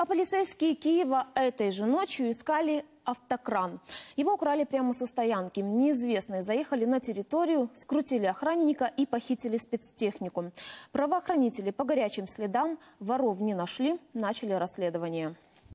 А полицейские Киева этой же ночью искали автокран. Его украли прямо со стоянки. Неизвестные заехали на территорию, скрутили охранника и похитили спецтехнику. Правоохранители по горячим следам воров не нашли, начали расследование.